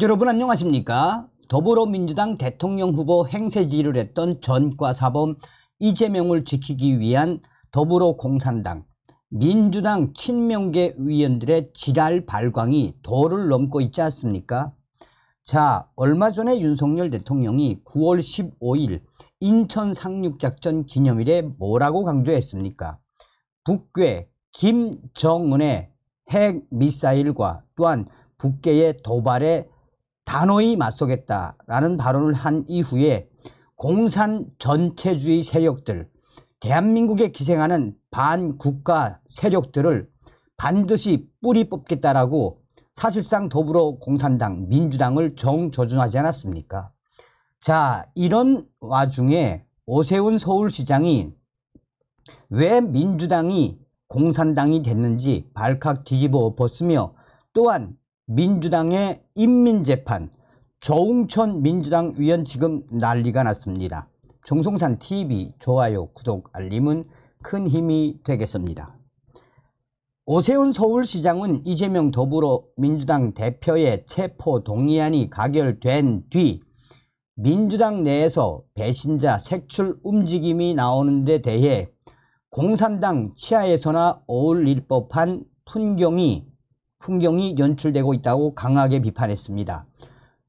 여러분 안녕하십니까 더불어민주당 대통령 후보 행세지를 했던 전과사범 이재명을 지키기 위한 더불어공산당 민주당 친명계 의원들의 지랄 발광이 도를 넘고 있지 않습니까 자 얼마 전에 윤석열 대통령이 9월 15일 인천 상륙작전 기념일에 뭐라고 강조했습니까 북괴 김정은의 핵미사일과 또한 북괴의 도발에 단호히 맞서겠다라는 발언을 한 이후에 공산 전체주의 세력들, 대한민국에 기생하는 반국가 세력들을 반드시 뿌리 뽑겠다라고 사실상 더불어 공산당, 민주당을 정조준하지 않았습니까? 자, 이런 와중에 오세훈 서울시장이 왜 민주당이 공산당이 됐는지 발칵 뒤집어 엎었으며 또한 민주당의 인민재판 조웅천 민주당 위원 지금 난리가 났습니다. 정송산 TV 좋아요 구독 알림은 큰 힘이 되겠습니다. 오세훈 서울시장은 이재명 더불어민주당 대표의 체포 동의안이 가결된 뒤 민주당 내에서 배신자 색출 움직임이 나오는 데 대해 공산당 치하에서나 어울릴 법한 풍경이 풍경이 연출되고 있다고 강하게 비판했습니다.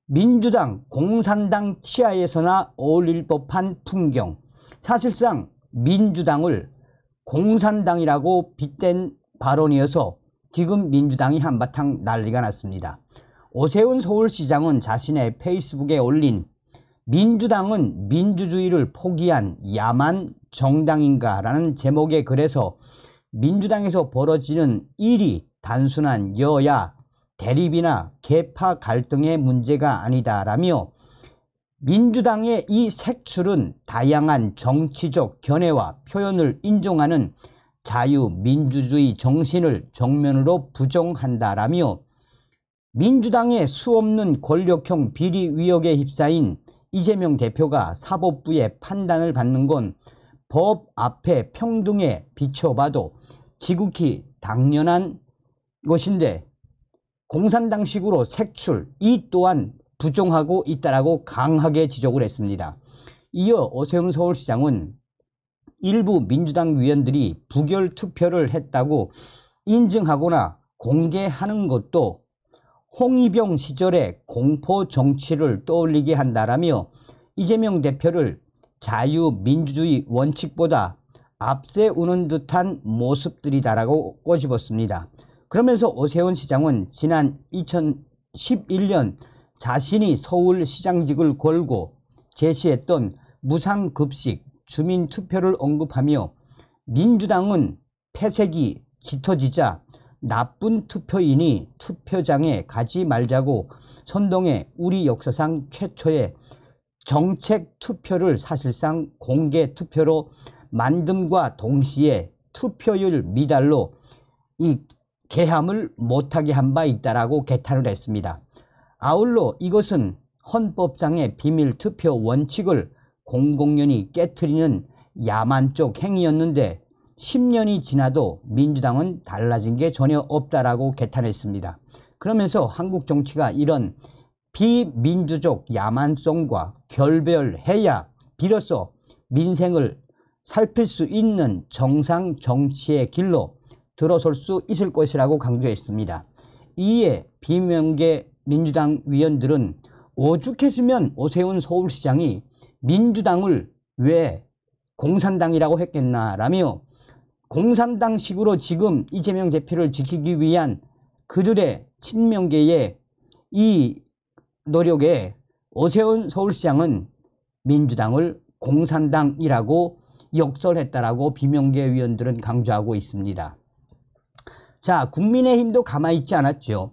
민주당, 공산당 치하에서나 어울릴 법한 풍경. 사실상 민주당을 공산당이라고 빗댄 발언이어서 지금 민주당이 한바탕 난리가 났습니다. 오세훈 서울시장은 자신의 페이스북에 올린 민주당은 민주주의를 포기한 야만 정당인가 라는 제목의 글에서 민주당에서 벌어지는 일이 단순한 여야 대립이나 계파 갈등의 문제가 아니다라며 민주당의 이 색출은 다양한 정치적 견해와 표현을 인정하는 자유민주주의 정신을 정면으로 부정한다라며 민주당의 수없는 권력형 비리 위협에 휩싸인 이재명 대표가 사법부의 판단을 받는 건 법 앞에 평등에 비춰봐도 지극히 당연한 것인데 공산당식으로 색출 이 또한 부정하고 있다라고 강하게 지적을 했습니다. 이어 오세훈 서울시장은 일부 민주당 위원들이 부결 투표를 했다고 인증하거나 공개하는 것도 홍의병 시절의 공포 정치를 떠올리게 한다라며 이재명 대표를 자유민주주의 원칙보다 앞세우는 듯한 모습들이다라고 꼬집었습니다. 그러면서 오세훈 시장은 지난 2011년 자신이 서울시장직을 걸고 제시했던 무상급식 주민투표를 언급하며 민주당은 폐색이 짙어지자 나쁜 투표인이 투표장에 가지 말자고 선동해 우리 역사상 최초의 정책 투표를 사실상 공개 투표로 만듦과 동시에 투표율 미달로 이 개함을 못하게 한 바 있다라고 개탄을 했습니다. 아울러 이것은 헌법상의 비밀투표 원칙을 공공연히 깨뜨리는 야만적 행위였는데 10년이 지나도 민주당은 달라진 게 전혀 없다라고 개탄했습니다. 그러면서 한국 정치가 이런 비민주적 야만성과 결별해야 비로소 민생을 살필 수 있는 정상 정치의 길로 들어설 수 있을 것이라고 강조했습니다. 이에 비명계 민주당 위원들은 오죽했으면 오세훈 서울시장이 민주당을 왜 공산당이라고 했겠나라며 공산당식으로 지금 이재명 대표를 지키기 위한 그들의 친명계의 이 노력에 오세훈 서울시장은 민주당을 공산당이라고 역설했다라고 비명계 위원들은 강조하고 있습니다. 자, 국민의힘도 가만히 있지 않았죠.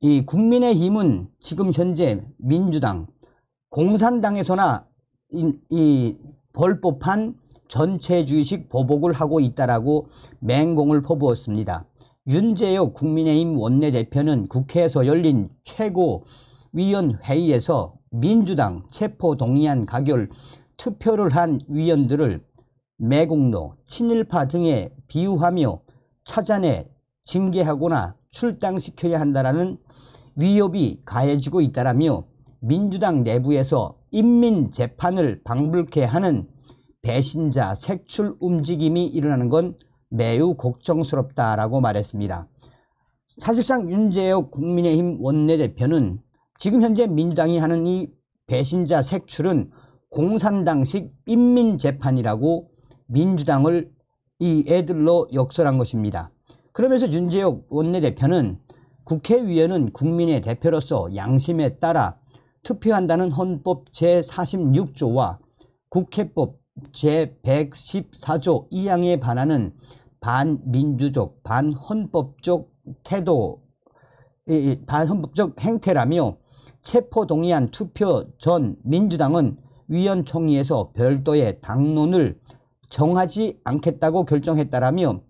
이 국민의힘은 지금 현재 민주당, 공산당에서나 이, 이 벌법한 전체주의식 보복을 하고 있다라고 맹공을 퍼부었습니다. 윤재혁 국민의힘 원내대표는 국회에서 열린 최고위원회의에서 민주당 체포동의안 가결 투표를 한 위원들을 매국노, 친일파 등에 비유하며 찾아내 징계하거나 출당시켜야 한다라는 위협이 가해지고 있다라며 민주당 내부에서 인민재판을 방불케 하는 배신자 색출 움직임이 일어나는 건 매우 걱정스럽다라고 말했습니다. 사실상 윤재혁 국민의힘 원내대표는 지금 현재 민주당이 하는 이 배신자 색출은 공산당식 인민재판이라고 민주당을 이 애들로 역설한 것입니다. 그러면서 윤재욱 원내대표는 국회의원은 국민의 대표로서 양심에 따라 투표한다는 헌법 제46조와 국회법 제114조 2항에 반하는 반민주적, 반헌법적 태도, 반헌법적 행태라며 체포동의안 투표 전 민주당은 위원총회에서 별도의 당론을 정하지 않겠다고 결정했다라며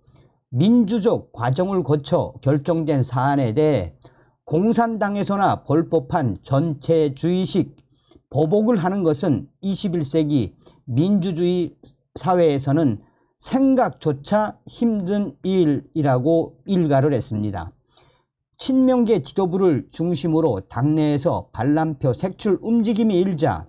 민주적 과정을 거쳐 결정된 사안에 대해 공산당에서나 벌법한 전체주의식 보복을 하는 것은 21세기 민주주의 사회에서는 생각조차 힘든 일이라고 일가를 했습니다. 친명계 지도부를 중심으로 당내에서 반란표 색출 움직임이 일자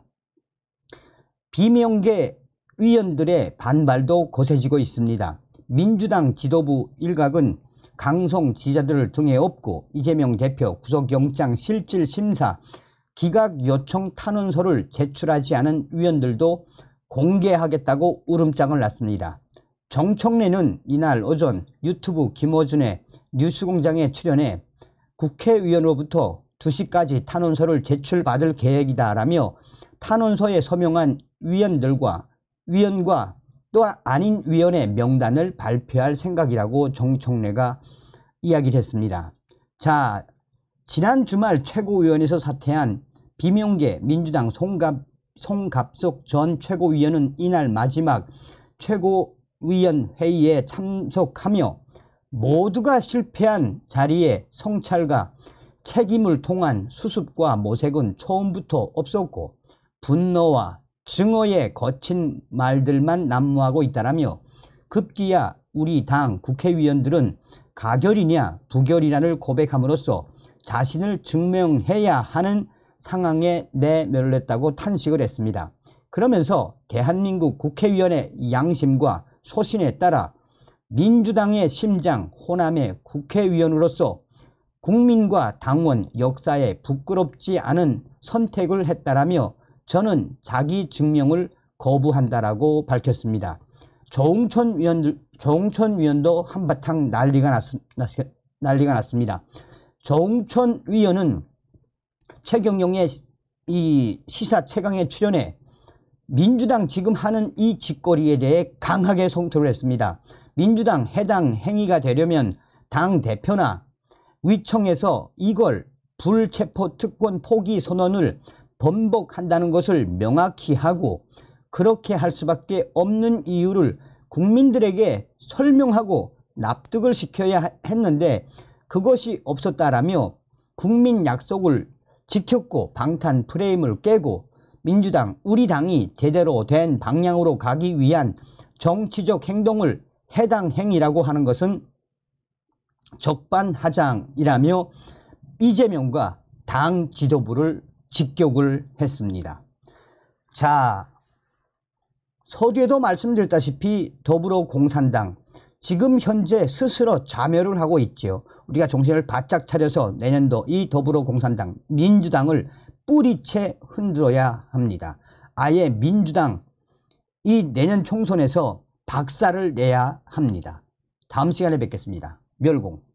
비명계 위원들의 반발도 거세지고 있습니다. 민주당 지도부 일각은 강성 지자들을 등에 업고 이재명 대표 구속영장 실질심사 기각 요청 탄원서를 제출하지 않은 위원들도 공개하겠다고 울음장을 났습니다 정청래는 이날 오전 유튜브 김어준의 뉴스공장에 출연해 국회의원으로부터 2시까지 탄원서를 제출받을 계획이다라며 탄원서에 서명한 위원들과 위원과 또 아닌 위원의 명단을 발표할 생각이라고 정청래가 이야기를 했습니다. 자, 지난 주말 최고위원에서 사퇴한 비명계 민주당 송갑, 송갑석 전 최고위원은 이날 마지막 최고위원 회의에 참석하며 모두가 실패한 자리에 성찰과 책임을 통한 수습과 모색은 처음부터 없었고 분노와 증오의 거친 말들만 난무하고 있다라며 급기야 우리 당 국회의원들은 가결이냐 부결이냐를 고백함으로써 자신을 증명해야 하는 상황에 내면했다고 탄식을 했습니다. 그러면서 대한민국 국회의원의 양심과 소신에 따라 민주당의 심장 호남의 국회의원으로서 국민과 당원 역사에 부끄럽지 않은 선택을 했다라며 저는 자기 증명을 거부한다라고 밝혔습니다. 조홍천 위원 조홍천 위원도 한바탕 난리가 났, 난리가 났습니다. 조홍천 위원은 최경영의 이 시사 최강의 출연에 민주당 지금 하는 이 짓거리에 대해 강하게 성토를 했습니다. 민주당 해당 행위가 되려면 당 대표나 위청에서 이걸 불체포 특권 포기 선언을 번복한다는 것을 명확히 하고 그렇게 할 수밖에 없는 이유를 국민들에게 설명하고 납득을 시켜야 했는데 그것이 없었다라며 국민 약속을 지켰고 방탄 프레임을 깨고 민주당 우리 당이 제대로 된 방향으로 가기 위한 정치적 행동을 해당 행위라고 하는 것은 적반하장이라며 이재명과 당 지도부를 직격을 했습니다. 자, 서두에도 말씀드렸다시피 더불어공산당 지금 현재 스스로 자멸을 하고 있지요. 우리가 정신을 바짝 차려서 내년도 이 더불어공산당 민주당을 뿌리채 흔들어야 합니다. 아예 민주당 이 내년 총선에서 박살을 내야 합니다. 다음 시간에 뵙겠습니다. 멸공.